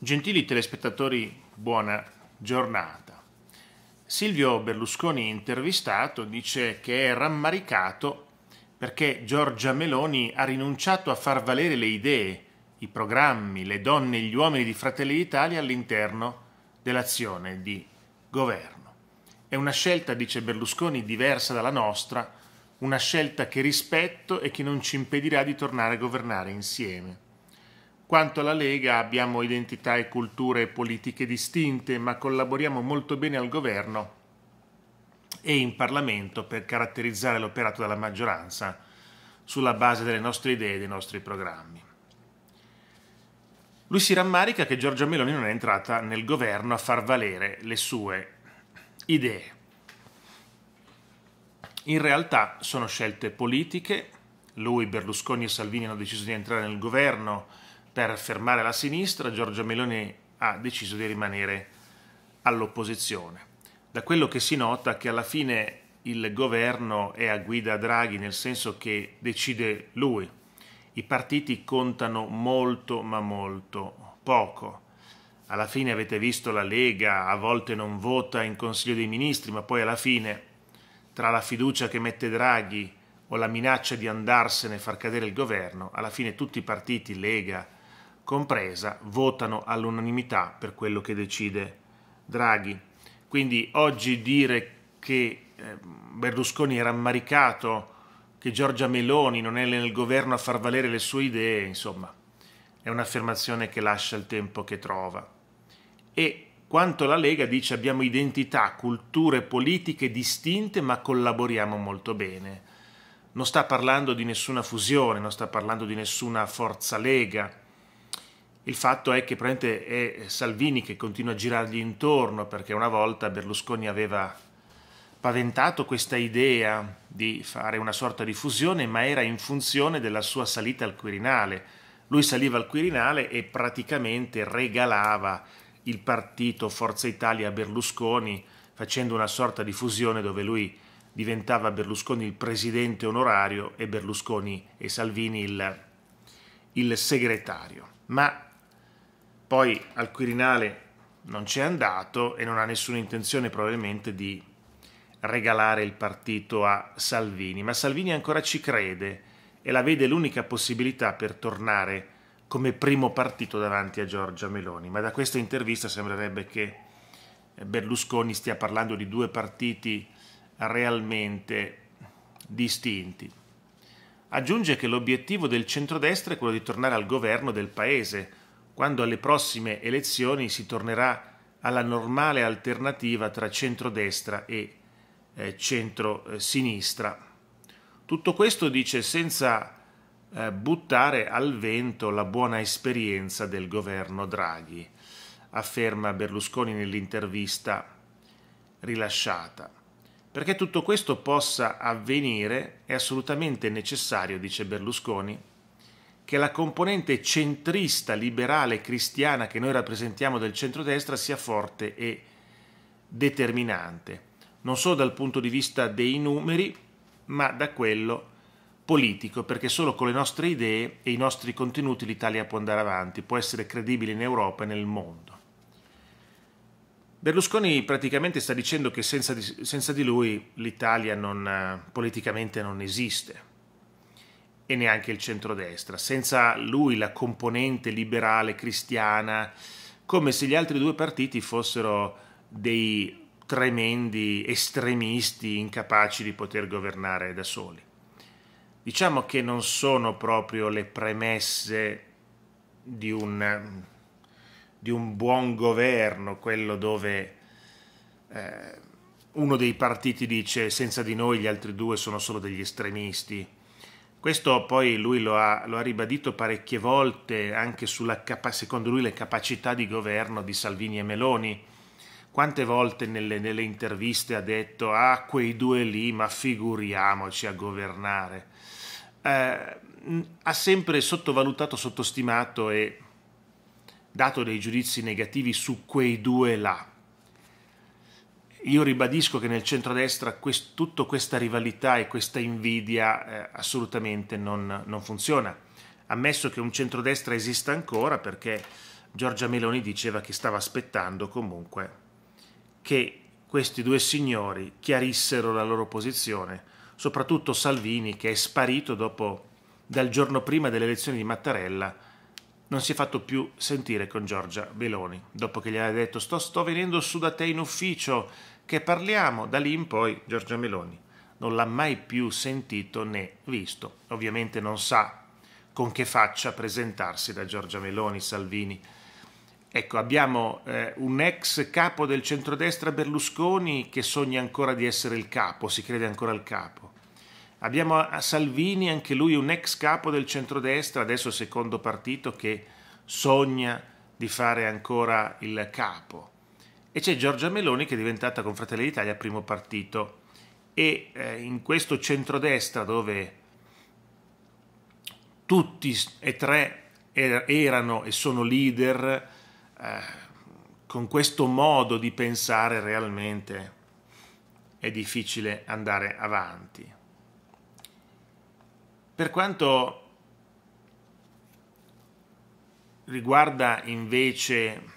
Gentili telespettatori, buona giornata. Silvio Berlusconi intervistato dice che è rammaricato perché Giorgia Meloni ha rinunciato a far valere le idee, i programmi, le donne e gli uomini di Fratelli d'Italia all'interno dell'azione di governo. È una scelta, dice Berlusconi, diversa dalla nostra, una scelta che rispetto e che non ci impedirà di tornare a governare insieme quanto la Lega abbiamo identità e culture politiche distinte, ma collaboriamo molto bene al governo e in Parlamento per caratterizzare l'operato della maggioranza sulla base delle nostre idee e dei nostri programmi. Lui si rammarica che Giorgia Meloni non è entrata nel governo a far valere le sue idee. In realtà sono scelte politiche, lui, Berlusconi e Salvini hanno deciso di entrare nel governo, per fermare la sinistra, Giorgia Meloni ha deciso di rimanere all'opposizione. Da quello che si nota che alla fine il governo è a guida Draghi, nel senso che decide lui. I partiti contano molto ma molto poco. Alla fine avete visto la Lega, a volte non vota in Consiglio dei Ministri, ma poi alla fine, tra la fiducia che mette Draghi o la minaccia di andarsene e far cadere il governo, alla fine tutti i partiti, Lega, compresa, votano all'unanimità per quello che decide Draghi. Quindi oggi dire che eh, Berlusconi è rammaricato che Giorgia Meloni non è nel governo a far valere le sue idee, insomma, è un'affermazione che lascia il tempo che trova. E quanto la Lega dice abbiamo identità, culture politiche distinte ma collaboriamo molto bene. Non sta parlando di nessuna fusione, non sta parlando di nessuna forza Lega, il fatto è che probabilmente è Salvini che continua a girargli intorno perché una volta Berlusconi aveva paventato questa idea di fare una sorta di fusione, ma era in funzione della sua salita al Quirinale. Lui saliva al Quirinale e praticamente regalava il partito Forza Italia a Berlusconi facendo una sorta di fusione dove lui diventava Berlusconi il presidente onorario e Berlusconi e Salvini il, il segretario. Ma poi al Quirinale non c'è andato e non ha nessuna intenzione probabilmente di regalare il partito a Salvini, ma Salvini ancora ci crede e la vede l'unica possibilità per tornare come primo partito davanti a Giorgia Meloni, ma da questa intervista sembrerebbe che Berlusconi stia parlando di due partiti realmente distinti. Aggiunge che l'obiettivo del centrodestra è quello di tornare al governo del paese, quando alle prossime elezioni si tornerà alla normale alternativa tra centrodestra e eh, centrosinistra. Tutto questo dice senza eh, buttare al vento la buona esperienza del governo Draghi, afferma Berlusconi nell'intervista rilasciata. Perché tutto questo possa avvenire è assolutamente necessario, dice Berlusconi, che la componente centrista, liberale, cristiana che noi rappresentiamo del centrodestra sia forte e determinante, non solo dal punto di vista dei numeri, ma da quello politico, perché solo con le nostre idee e i nostri contenuti l'Italia può andare avanti, può essere credibile in Europa e nel mondo. Berlusconi praticamente sta dicendo che senza di, senza di lui l'Italia non, eh, politicamente non esiste e neanche il centrodestra. Senza lui la componente liberale cristiana, come se gli altri due partiti fossero dei tremendi estremisti incapaci di poter governare da soli. Diciamo che non sono proprio le premesse di un, di un buon governo, quello dove eh, uno dei partiti dice senza di noi gli altri due sono solo degli estremisti questo poi lui lo ha, lo ha ribadito parecchie volte anche sulla, secondo lui, le capacità di governo di Salvini e Meloni. Quante volte nelle, nelle interviste ha detto, ah, quei due lì, ma figuriamoci a governare. Eh, ha sempre sottovalutato, sottostimato e dato dei giudizi negativi su quei due là io ribadisco che nel centrodestra quest, tutta questa rivalità e questa invidia eh, assolutamente non, non, funziona. Ammesso che un centrodestra esista ancora perché Giorgia Meloni diceva che stava aspettando comunque che questi due signori chiarissero la loro posizione, soprattutto Salvini che è sparito dopo, dal giorno prima delle elezioni di Mattarella, non si è fatto più sentire con Giorgia Meloni, dopo che gli aveva detto sto, sto venendo su da te in ufficio, che parliamo da lì in poi Giorgia Meloni non l'ha mai più sentito né visto. Ovviamente non sa con che faccia presentarsi da Giorgia Meloni, Salvini. Ecco, abbiamo eh, un ex capo del centrodestra Berlusconi che sogna ancora di essere il capo, si crede ancora il capo. Abbiamo a Salvini, anche lui un ex capo del centrodestra, adesso secondo partito, che sogna di fare ancora il capo e c'è Giorgia Meloni che è diventata con Fratelli d'Italia primo partito e eh, in questo centrodestra dove tutti e tre er, erano e sono leader eh, con questo modo di pensare realmente è difficile andare avanti. Per quanto riguarda invece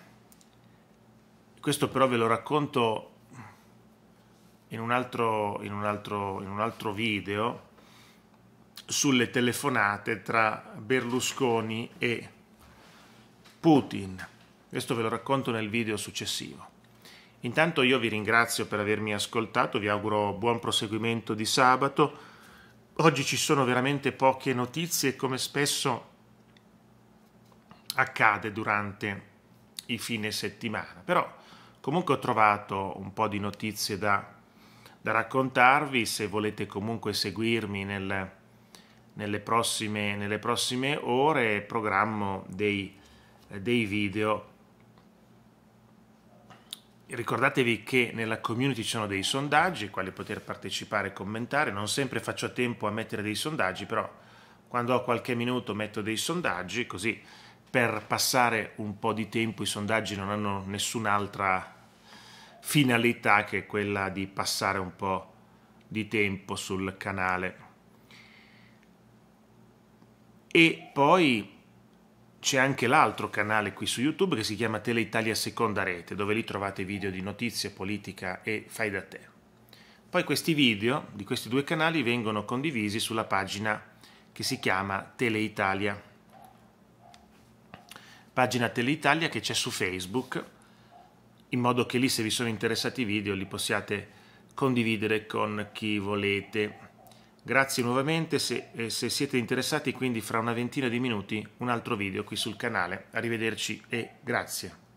questo però ve lo racconto in un altro, in un altro, in un altro video sulle telefonate tra Berlusconi e Putin. Questo ve lo racconto nel video successivo. Intanto io vi ringrazio per avermi ascoltato, vi auguro buon proseguimento di sabato. Oggi ci sono veramente poche notizie come spesso accade durante i fine settimana, però Comunque ho trovato un po' di notizie da, da raccontarvi, se volete comunque seguirmi nel, nelle, prossime, nelle, prossime, ore, programmo dei, dei video. Ricordatevi che nella community ci sono dei sondaggi, ai quali poter partecipare e commentare. Non sempre faccio tempo a mettere dei sondaggi, però quando ho qualche minuto metto dei sondaggi, così per passare un po' di tempo i sondaggi non hanno nessun'altra finalità che quella di passare un po' di tempo sul canale. E poi c'è anche l'altro canale qui su YouTube che si chiama Teleitalia Seconda Rete, dove lì trovate video di notizie, politica e fai da te. Poi questi video di questi due canali vengono condivisi sulla pagina che si chiama Teleitalia pagina Teleitalia che c'è su Facebook, in modo che lì se vi sono interessati i video li possiate condividere con chi volete. Grazie nuovamente, se, eh, se siete interessati quindi fra una ventina di minuti un altro video qui sul canale. Arrivederci e grazie.